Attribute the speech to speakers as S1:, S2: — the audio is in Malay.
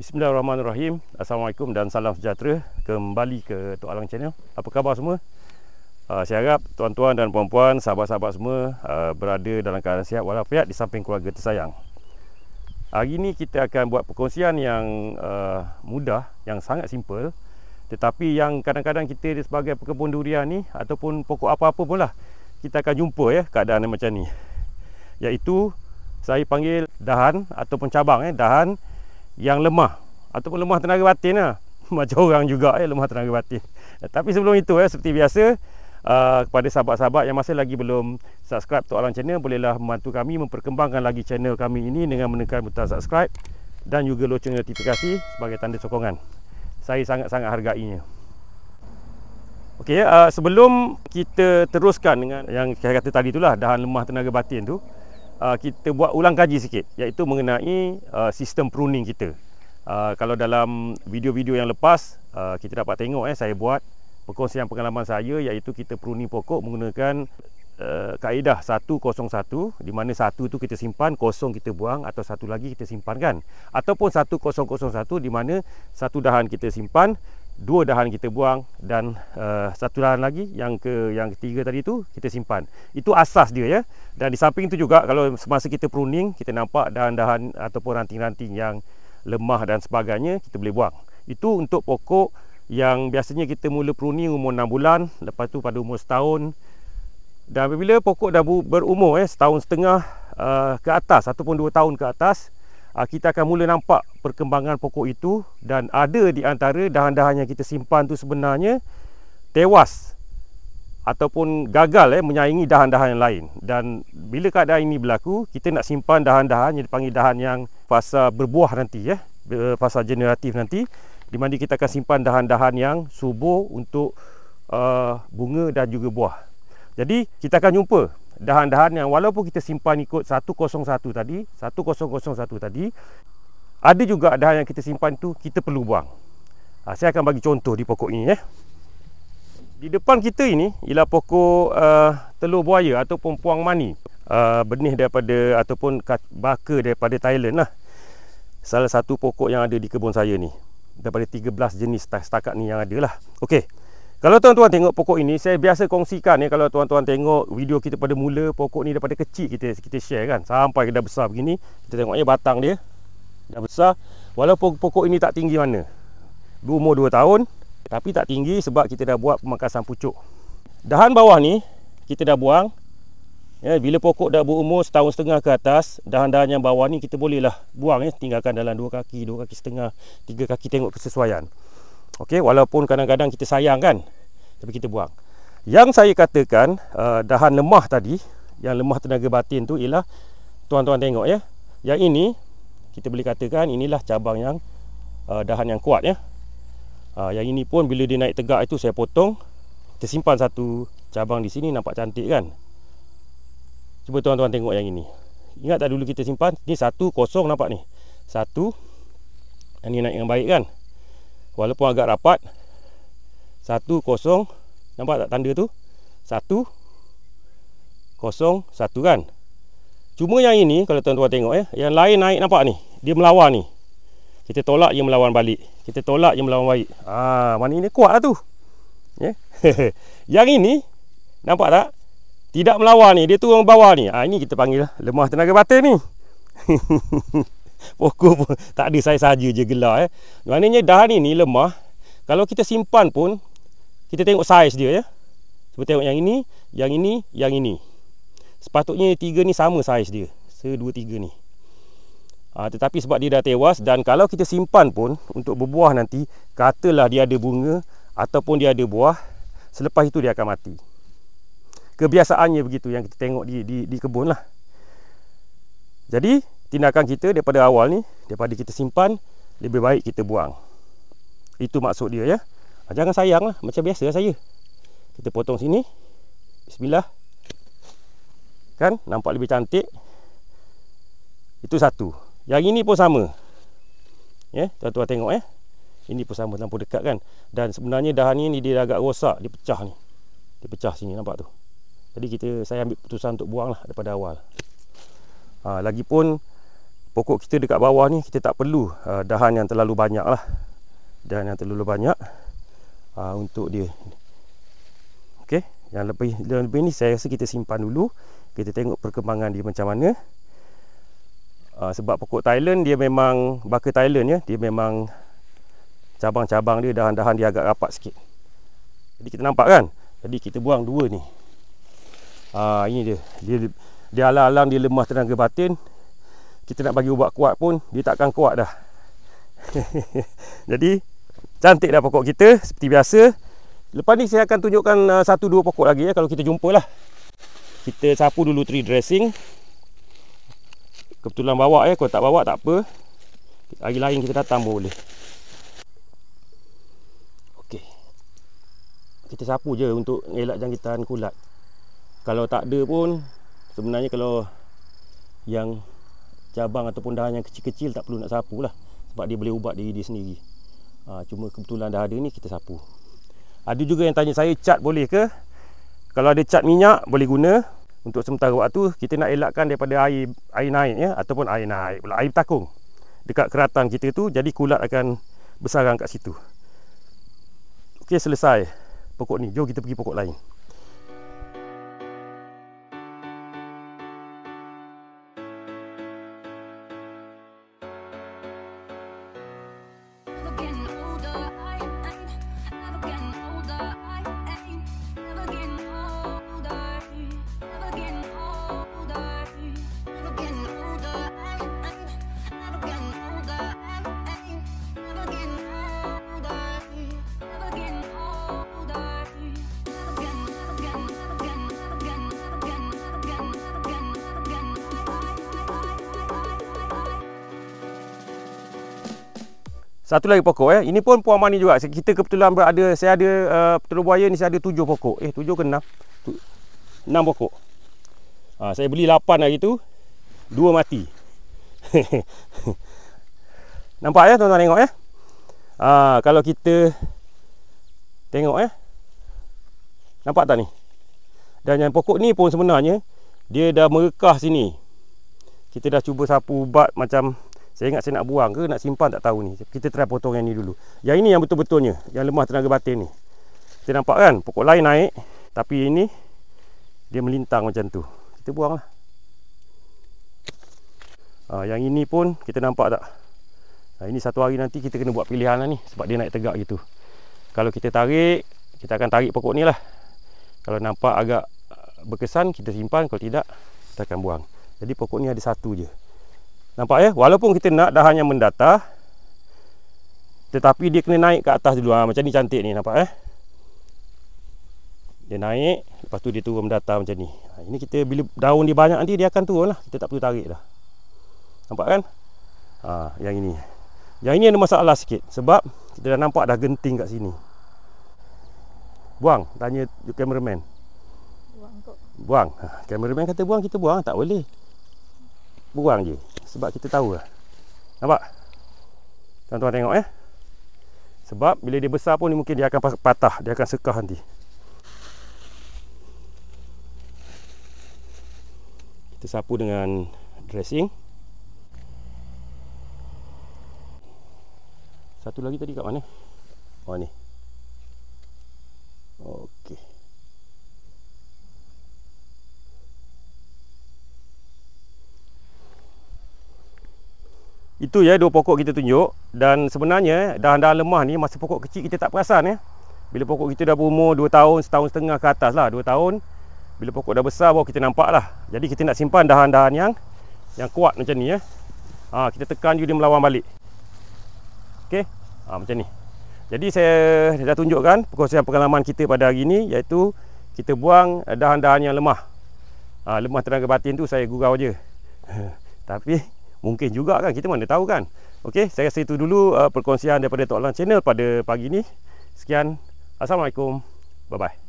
S1: Bismillahirrahmanirrahim Assalamualaikum dan salam sejahtera Kembali ke Tok Alang Channel Apa khabar semua? Uh, saya harap tuan-tuan dan puan-puan Sahabat-sahabat semua uh, Berada dalam keadaan sihat walafiat Di samping keluarga tersayang Hari ini kita akan buat perkongsian yang uh, mudah, yang sangat simple tetapi yang kadang-kadang kita sebagai pekebun durian ni ataupun pokok apa-apa pun lah kita akan jumpa ya keadaan yang macam ni iaitu saya panggil dahan ataupun cabang eh dahan yang lemah ataupun lemah tenaga batin lah macam orang juga eh lemah tenaga batin tapi sebelum itu eh seperti biasa uh, kepada sahabat-sahabat yang masih lagi belum subscribe Tok Alang Channel bolehlah membantu kami memperkembangkan lagi channel kami ini dengan menekan butang subscribe dan juga loceng notifikasi sebagai tanda sokongan saya sangat-sangat hargainya Okey, uh, sebelum kita teruskan dengan yang saya kata tadi itulah dahan lemah tenaga batin tu uh, kita buat ulang kaji sikit iaitu mengenai uh, sistem pruning kita uh, kalau dalam video-video yang lepas uh, kita dapat tengok eh, saya buat perkongsian pengalaman saya iaitu kita pruni pokok menggunakan uh, kaedah 101 di mana satu tu kita simpan, kosong kita buang atau satu lagi kita simpan kan ataupun 1001 di mana satu dahan kita simpan dua dahan kita buang dan uh, satu dahan lagi yang ke yang ketiga tadi tu kita simpan. Itu asas dia ya. Dan di samping tu juga kalau semasa kita pruning kita nampak dahan-dahan ataupun ranting-ranting yang lemah dan sebagainya kita boleh buang. Itu untuk pokok yang biasanya kita mula pruni umur 6 bulan lepas tu pada umur setahun dan bila pokok dah berumur eh, setahun setengah uh, ke atas ataupun 2 tahun ke atas uh, kita akan mula nampak perkembangan pokok itu dan ada di antara dahan-dahan yang kita simpan tu sebenarnya tewas ataupun gagal eh, menyaingi dahan-dahan yang lain dan bila keadaan ini berlaku kita nak simpan dahan-dahan yang dipanggil dahan yang fasa berbuah nanti eh, fasa generatif nanti di mana kita akan simpan dahan-dahan yang subur untuk uh, bunga dan juga buah. Jadi kita akan jumpa dahan-dahan yang walaupun kita simpan ikut 101 tadi, 1001 tadi, ada juga dahan yang kita simpan tu kita perlu buang. Uh, saya akan bagi contoh di pokok ini. Eh. Di depan kita ini ialah pokok uh, telur buaya ataupun puang mani. Uh, benih daripada ataupun baka daripada Thailand lah. Salah satu pokok yang ada di kebun saya ni daripada 13 jenis setakat ni yang ada lah okay. kalau tuan-tuan tengok pokok ini saya biasa kongsikan ni ya, kalau tuan-tuan tengok video kita pada mula pokok ni daripada kecil kita kita share kan sampai dah besar begini kita tengok ni ya, batang dia dah besar walaupun pokok ini tak tinggi mana umur 2 tahun tapi tak tinggi sebab kita dah buat pemangkasan pucuk dahan bawah ni kita dah buang Ya, bila pokok dah berumur setahun setengah ke atas, dahan-dahan yang bawah ni kita bolehlah buang ya, tinggalkan dalam dua kaki, dua kaki setengah, tiga kaki tengok kesesuaian. Okey, walaupun kadang-kadang kita sayang kan, tapi kita buang. Yang saya katakan uh, dahan lemah tadi, yang lemah tenaga batin tu ialah tuan-tuan tengok ya. Yang ini kita boleh katakan inilah cabang yang uh, dahan yang kuat ya. Uh, yang ini pun bila dia naik tegak itu saya potong, tersimpan satu cabang di sini nampak cantik kan? Cuba tuan-tuan tengok yang ini Ingat tak dulu kita simpan Ini satu kosong nampak ni Satu Ini naik yang baik kan Walaupun agak rapat Satu kosong Nampak tak tanda tu Satu Kosong Satu kan Cuma yang ini Kalau tuan-tuan tengok ya Yang lain naik nampak ni Dia melawan ni Kita tolak dia melawan balik Kita tolak dia melawan baik Ah Mana ini kuat lah tu Ya yeah. Yang ini Nampak tak tidak melawan ni, dia turun bawah ni. Ha, ini kita panggil lemah tenaga batin ni. Pokok pun tak ada saya saja je gelar eh. Maknanya dah ni ni lemah. Kalau kita simpan pun kita tengok saiz dia ya. Seperti tengok yang ini, yang ini, yang ini. Sepatutnya tiga ni sama saiz dia. Se dua tiga ni. Ha, tetapi sebab dia dah tewas dan kalau kita simpan pun untuk berbuah nanti, katalah dia ada bunga ataupun dia ada buah, selepas itu dia akan mati kebiasaannya begitu yang kita tengok di di, di kebun lah. Jadi tindakan kita daripada awal ni daripada kita simpan lebih baik kita buang. Itu maksud dia ya. Ah, jangan sayang lah macam biasa lah saya. Kita potong sini. Bismillah. Kan nampak lebih cantik. Itu satu. Yang ini pun sama. Ya, tuan-tuan tengok ya. Ini pun sama lampu dekat kan. Dan sebenarnya dahan ini dia agak rosak, dia pecah ni. Dia pecah sini nampak tu. Jadi kita saya ambil keputusan untuk buang lah daripada awal. Ha, lagipun pokok kita dekat bawah ni kita tak perlu ha, dahan yang terlalu banyak lah. Dahan yang terlalu banyak ha, untuk dia. okay? yang lebih yang lebih ni saya rasa kita simpan dulu. Kita tengok perkembangan dia macam mana. Ha, sebab pokok Thailand dia memang bakar Thailand ya, dia memang cabang-cabang dia dahan-dahan dia agak rapat sikit. Jadi kita nampak kan? Jadi kita buang dua ni. Aa, ah, ini dia. Dia dia alang-alang dia lemah tenaga batin. Kita nak bagi ubat kuat pun dia takkan kuat dah. Jadi cantik dah pokok kita seperti biasa. Lepas ni saya akan tunjukkan uh, satu dua pokok lagi ya kalau kita jumpalah. Kita sapu dulu tree dressing. Kebetulan bawa ya, kalau tak bawa tak apa. Hari lain kita datang boleh. Okey. Kita sapu je untuk elak jangkitan kulat kalau tak ada pun sebenarnya kalau yang cabang ataupun dahan yang kecil-kecil tak perlu nak sapu lah sebab dia boleh ubat diri dia sendiri ha, cuma kebetulan dah ada ni kita sapu ada juga yang tanya saya cat boleh ke kalau ada cat minyak boleh guna untuk sementara waktu kita nak elakkan daripada air air naik ya ataupun air naik pula air takung dekat keratan kita tu jadi kulat akan bersarang kat situ okey selesai pokok ni jom kita pergi pokok lain satu lagi pokok eh. Ini pun puan mani juga. Kita kebetulan berada saya ada uh, eh, petelur buaya ni saya ada tujuh pokok. Eh tujuh ke enam? Tu, enam pokok. Ha, saya beli lapan hari tu. Dua mati. Nampak ya tuan-tuan tengok ya. Eh? Ha, kalau kita tengok ya. Eh? Nampak tak ni? Dan yang pokok ni pun sebenarnya dia dah merekah sini. Kita dah cuba sapu ubat macam saya ingat saya nak buang ke nak simpan tak tahu ni. Kita try potong yang ni dulu. Yang ini yang betul-betulnya. Yang lemah tenaga batin ni. Kita nampak kan pokok lain naik. Tapi ini dia melintang macam tu. Kita buang lah. Ha, yang ini pun kita nampak tak? Ha, ini satu hari nanti kita kena buat pilihan lah ni. Sebab dia naik tegak gitu. Kalau kita tarik, kita akan tarik pokok ni lah. Kalau nampak agak berkesan, kita simpan. Kalau tidak, kita akan buang. Jadi pokok ni ada satu je. Nampak ya? Walaupun kita nak dah hanya mendata tetapi dia kena naik ke atas dulu ha. Macam ni cantik ni nampak eh. Dia naik Lepas tu dia turun mendata macam ni ha, Ini kita bila daun dia banyak nanti dia akan turun lah Kita tak perlu tarik lah. Nampak kan ha, Yang ini Yang ini ada masalah sikit Sebab kita dah nampak dah genting kat sini Buang Tanya kameraman Buang kok Buang ha, kata buang kita buang tak boleh buang je sebab kita tahu lah nampak tuan-tuan tengok eh sebab bila dia besar pun mungkin dia akan patah dia akan sekah nanti kita sapu dengan dressing satu lagi tadi kat mana oh ni Okay. Itu ya dua pokok kita tunjuk dan sebenarnya dahan-dahan lemah ni masa pokok kecil kita tak perasan ya. Bila pokok kita dah berumur 2 tahun, setahun setengah ke atas lah 2 tahun Bila pokok dah besar baru kita nampak lah Jadi kita nak simpan dahan-dahan yang Yang kuat macam ni ya ha, Kita tekan juga dia melawan balik Okey, ha, macam ni Jadi saya dah tunjukkan perkongsian pengalaman kita pada hari ni Iaitu kita buang eh, dahan-dahan yang lemah ha, Lemah tenaga batin tu saya gurau je tapi Mungkin juga kan kita mana tahu kan. Okey, saya rasa itu dulu uh, perkongsian daripada Tok Lang Channel pada pagi ni. Sekian. Assalamualaikum. Bye bye.